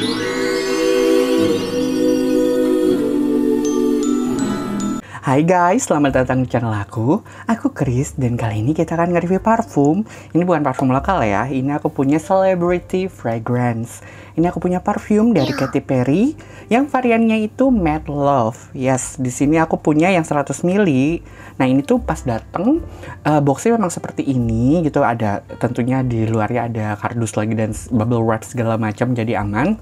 Woo! Hai guys, selamat datang di channel aku. Aku Chris dan kali ini kita akan nge-review parfum. Ini bukan parfum lokal ya, ini aku punya Celebrity Fragrance. Ini aku punya parfum dari ya. Katy Perry yang variannya itu Mad Love. Yes, di sini aku punya yang 100 ml. Nah, ini tuh pas dateng uh, boxnya memang seperti ini gitu. Ada tentunya di luarnya ada kardus lagi dan bubble wrap segala macam jadi aman.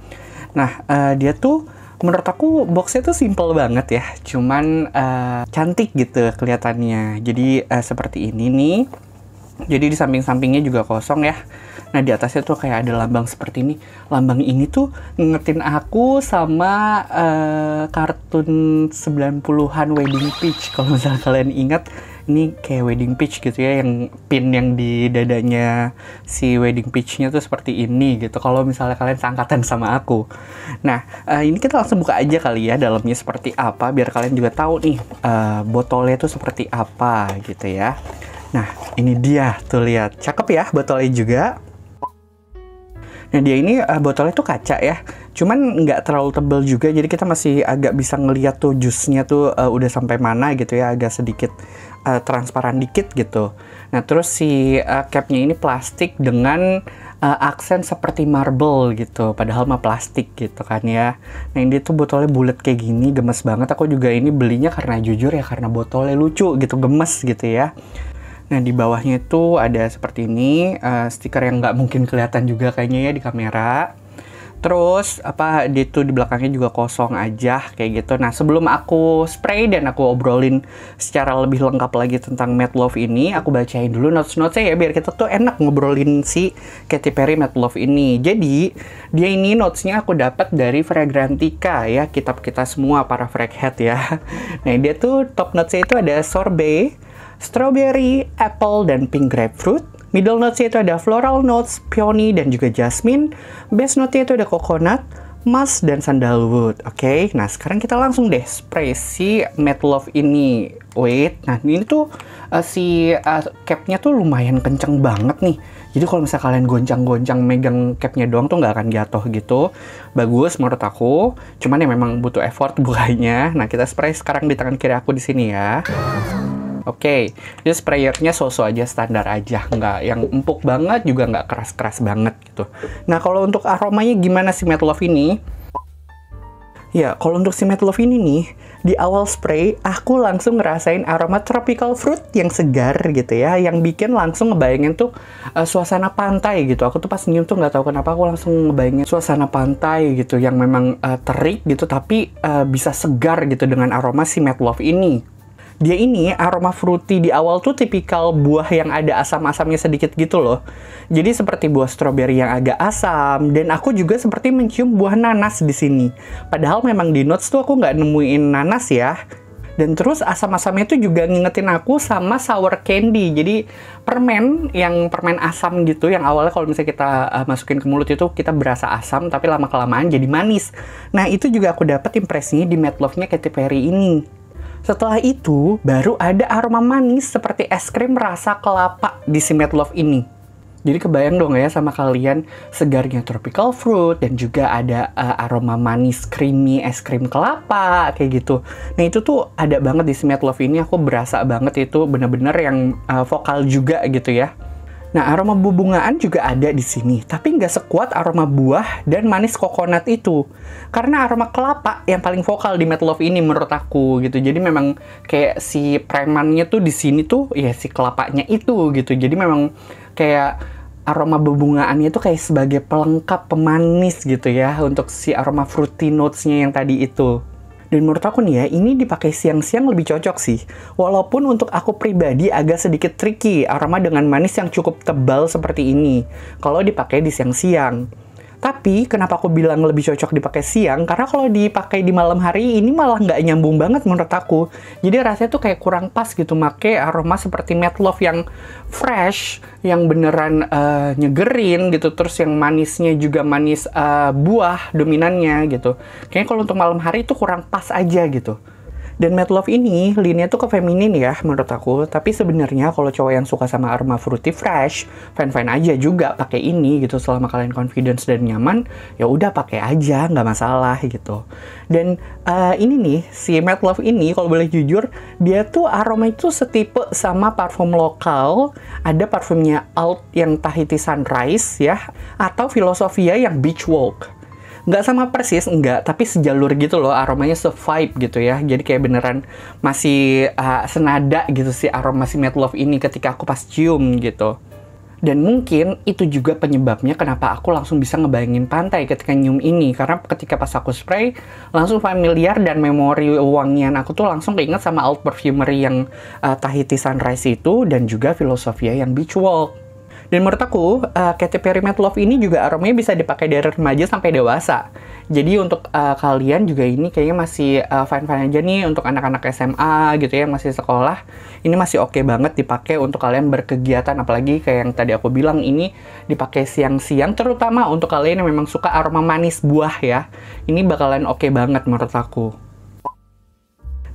Nah, uh, dia tuh menurut aku boxnya tuh simple banget ya cuman uh, cantik gitu kelihatannya jadi uh, seperti ini nih jadi di samping-sampingnya juga kosong ya nah di atasnya tuh kayak ada lambang seperti ini lambang ini tuh ngetin aku sama uh, kartun 90-an Wedding Peach kalau misalnya kalian ingat ini kayak wedding peach gitu ya yang pin yang di dadanya si wedding peachnya tuh seperti ini gitu kalau misalnya kalian seangkatan sama aku nah uh, ini kita langsung buka aja kali ya dalamnya seperti apa biar kalian juga tahu nih uh, botolnya tuh seperti apa gitu ya nah ini dia tuh lihat cakep ya botolnya juga Nah dia ini uh, botolnya tuh kaca ya, cuman nggak terlalu tebel juga, jadi kita masih agak bisa ngeliat tuh jusnya tuh uh, udah sampai mana gitu ya, agak sedikit uh, transparan dikit gitu. Nah terus si uh, capnya ini plastik dengan uh, aksen seperti marble gitu, padahal mah plastik gitu kan ya. Nah ini tuh botolnya bulat kayak gini, gemes banget. Aku juga ini belinya karena jujur ya karena botolnya lucu gitu, gemes gitu ya. Nah di bawahnya itu ada seperti ini uh, stiker yang nggak mungkin kelihatan juga kayaknya ya di kamera. Terus apa dia tuh di belakangnya juga kosong aja kayak gitu. Nah sebelum aku spray dan aku obrolin secara lebih lengkap lagi tentang Mad Love ini, aku bacain dulu notes notesnya ya biar kita tuh enak ngobrolin si Katy Perry Mad Love ini. Jadi dia ini notesnya aku dapat dari Fragrantica ya kitab kita semua para fraghead ya. Nah dia tuh top notesnya itu ada sorbet, strawberry, apple, dan pink grapefruit. Middle notes itu ada floral notes, peony, dan juga jasmine. Base note itu ada coconut, musk, dan sandalwood. Oke, okay? nah sekarang kita langsung deh spray si Mad Love ini. Wait, nah ini tuh uh, si uh, capnya tuh lumayan kenceng banget nih. Jadi kalau misalnya kalian goncang-goncang megang capnya doang tuh nggak akan jatuh gitu. Bagus menurut aku. Cuman ya memang butuh effort bukanya. Nah kita spray sekarang di tangan kiri aku di sini ya. Oke, okay. jadi sprayernya sosok aja standar aja, nggak yang empuk banget juga nggak keras-keras banget gitu. Nah kalau untuk aromanya gimana si Love ini? Ya, kalau untuk si Love ini nih, di awal spray, aku langsung ngerasain aroma tropical fruit yang segar gitu ya, yang bikin langsung ngebayangin tuh uh, suasana pantai gitu. Aku tuh pas nyium tuh nggak tahu kenapa aku langsung ngebayangin suasana pantai gitu, yang memang uh, terik gitu, tapi uh, bisa segar gitu dengan aroma si Love ini dia ini aroma fruity di awal tuh tipikal buah yang ada asam-asamnya sedikit gitu loh. Jadi seperti buah stroberi yang agak asam dan aku juga seperti mencium buah nanas di sini. Padahal memang di notes tuh aku nggak nemuin nanas ya. Dan terus asam-asamnya itu juga ngingetin aku sama sour candy. Jadi permen yang permen asam gitu yang awalnya kalau misalnya kita uh, masukin ke mulut itu kita berasa asam tapi lama kelamaan jadi manis. Nah, itu juga aku dapat impresinya di matte Love-nya Katy Perry ini. Setelah itu, baru ada aroma manis seperti es krim rasa kelapa di si Mad Love ini. Jadi kebayang dong ya sama kalian segarnya tropical fruit dan juga ada uh, aroma manis creamy es krim kelapa kayak gitu. Nah itu tuh ada banget di Smith Love ini aku berasa banget itu bener-bener yang uh, vokal juga gitu ya. Nah, aroma bubungaan juga ada di sini, tapi nggak sekuat aroma buah dan manis kokonat itu. Karena aroma kelapa yang paling vokal di metal Love ini menurut aku gitu. Jadi memang kayak si premannya tuh di sini tuh ya si kelapanya itu gitu. Jadi memang kayak aroma bebungaannya tuh kayak sebagai pelengkap pemanis gitu ya untuk si aroma fruity notes-nya yang tadi itu. Dan menurut aku nih ya, ini dipakai siang-siang lebih cocok sih. Walaupun untuk aku pribadi agak sedikit tricky aroma dengan manis yang cukup tebal seperti ini. Kalau dipakai di siang-siang. Tapi kenapa aku bilang lebih cocok dipakai siang? Karena kalau dipakai di malam hari ini malah nggak nyambung banget menurut aku. Jadi rasanya tuh kayak kurang pas gitu. Make aroma seperti mad love yang fresh, yang beneran uh, nyegerin gitu. Terus yang manisnya juga manis uh, buah dominannya gitu. Kayaknya kalau untuk malam hari itu kurang pas aja gitu. Dan Mad Love ini linnya tuh ke feminin ya menurut aku. Tapi sebenarnya kalau cowok yang suka sama aroma fruity fresh, fine-fine aja juga pakai ini gitu selama kalian confidence dan nyaman, ya udah pakai aja nggak masalah gitu. Dan uh, ini nih si Mad Love ini kalau boleh jujur dia tuh aroma itu setipe sama parfum lokal. Ada parfumnya Alt yang Tahiti Sunrise ya atau Filosofia yang Beach Walk nggak sama persis enggak, tapi sejalur gitu loh aromanya se-vibe gitu ya jadi kayak beneran masih uh, senada gitu sih aroma si Mad Love ini ketika aku pas cium gitu dan mungkin itu juga penyebabnya kenapa aku langsung bisa ngebayangin pantai ketika nyium ini. Karena ketika pas aku spray, langsung familiar dan memori wangian aku tuh langsung keinget sama Old Perfumery yang uh, Tahiti Sunrise itu dan juga Filosofia yang Beach Walk. Dan menurut aku, uh, Katy Perry Mad Love ini juga aromanya bisa dipakai dari remaja sampai dewasa. Jadi untuk uh, kalian juga ini kayaknya masih fine eh, fine-fine aja nih untuk anak-anak SMA gitu ya, masih sekolah. Ini masih oke okay banget dipakai untuk kalian berkegiatan, apalagi kayak yang tadi aku bilang ini dipakai siang-siang, terutama untuk kalian yang memang suka aroma manis buah ya. Ini bakalan oke okay banget menurut aku.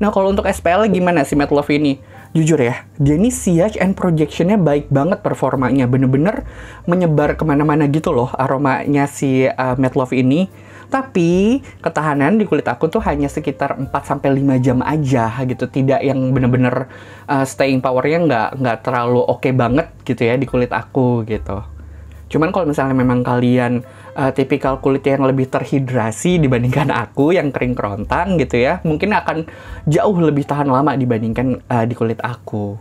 Nah kalau untuk SPL gimana sih Mad Love ini? jujur ya, dia ini siage and projectionnya baik banget performanya, bener-bener menyebar kemana-mana gitu loh aromanya si uh, eh, Matt Love ini. Tapi ketahanan di kulit aku tuh hanya sekitar 4 lima jam aja gitu. Tidak yang bener-bener uh, staying powernya nggak nggak terlalu oke okay banget gitu ya di kulit aku gitu. Cuman kalau misalnya memang kalian uh, tipikal kulitnya yang lebih terhidrasi dibandingkan aku yang kering kerontang gitu ya, mungkin akan jauh lebih tahan lama dibandingkan uh, di kulit aku.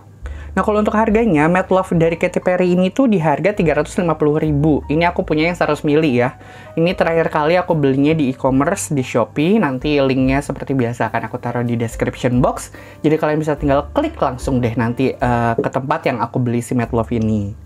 Nah kalau untuk harganya, Matte Love dari Katy Perry ini tuh di harga 350 ribu. Ini aku punya yang 100 mili ya. Ini terakhir kali aku belinya di e-commerce, di Shopee. Nanti linknya seperti biasa akan aku taruh di description box. Jadi kalian bisa tinggal klik langsung deh nanti uh, ke tempat yang aku beli si Matte Love ini.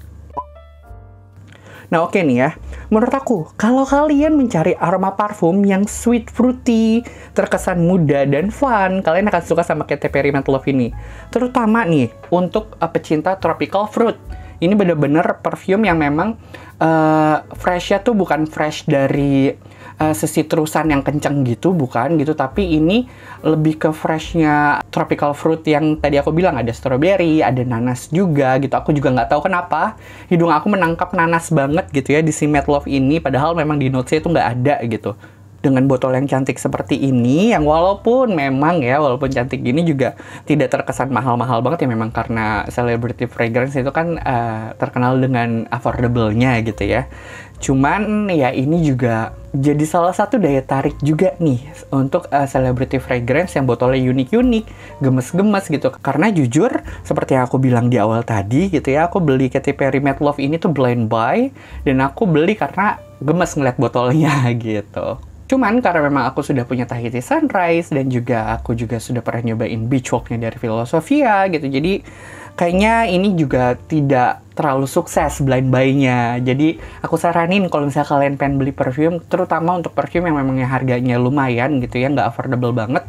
Nah oke okay nih ya, menurut aku kalau kalian mencari aroma parfum yang sweet fruity, terkesan muda dan fun, kalian akan suka sama Katy Perry Mental Love ini. Terutama nih untuk uh, pecinta tropical fruit. Ini bener-bener perfume yang memang uh, freshnya tuh bukan fresh dari uh, terusan yang kenceng gitu bukan gitu tapi ini lebih ke freshnya tropical fruit yang tadi aku bilang ada strawberry ada nanas juga gitu aku juga nggak tahu kenapa hidung aku menangkap nanas banget gitu ya di si Mad Love ini padahal memang di notesnya itu nggak ada gitu dengan botol yang cantik seperti ini yang walaupun memang ya walaupun cantik gini juga tidak terkesan mahal-mahal banget ya memang karena celebrity fragrance itu kan uh, terkenal dengan affordable-nya gitu ya. Cuman ya ini juga jadi salah satu daya tarik juga nih untuk uh, celebrity fragrance yang botolnya unik-unik, gemes-gemes gitu. Karena jujur seperti yang aku bilang di awal tadi gitu ya, aku beli Katy Perry Mad Love ini tuh blind buy dan aku beli karena gemes ngeliat botolnya gitu. Cuman karena memang aku sudah punya Tahiti Sunrise dan juga aku juga sudah pernah nyobain beach walknya dari Filosofia gitu. Jadi kayaknya ini juga tidak terlalu sukses blind buy-nya. Jadi aku saranin kalau misalnya kalian pengen beli perfume, terutama untuk perfume yang memang harganya lumayan gitu ya, nggak affordable banget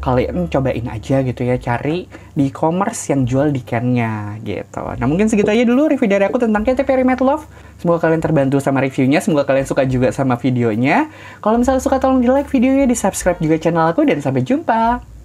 kalian cobain aja gitu ya cari di e-commerce yang jual di can gitu. Nah mungkin segitu aja dulu review dari aku tentang ktp Perry Mad Love. Semoga kalian terbantu sama reviewnya, semoga kalian suka juga sama videonya. Kalau misalnya suka tolong di like videonya, di subscribe juga channel aku dan sampai jumpa.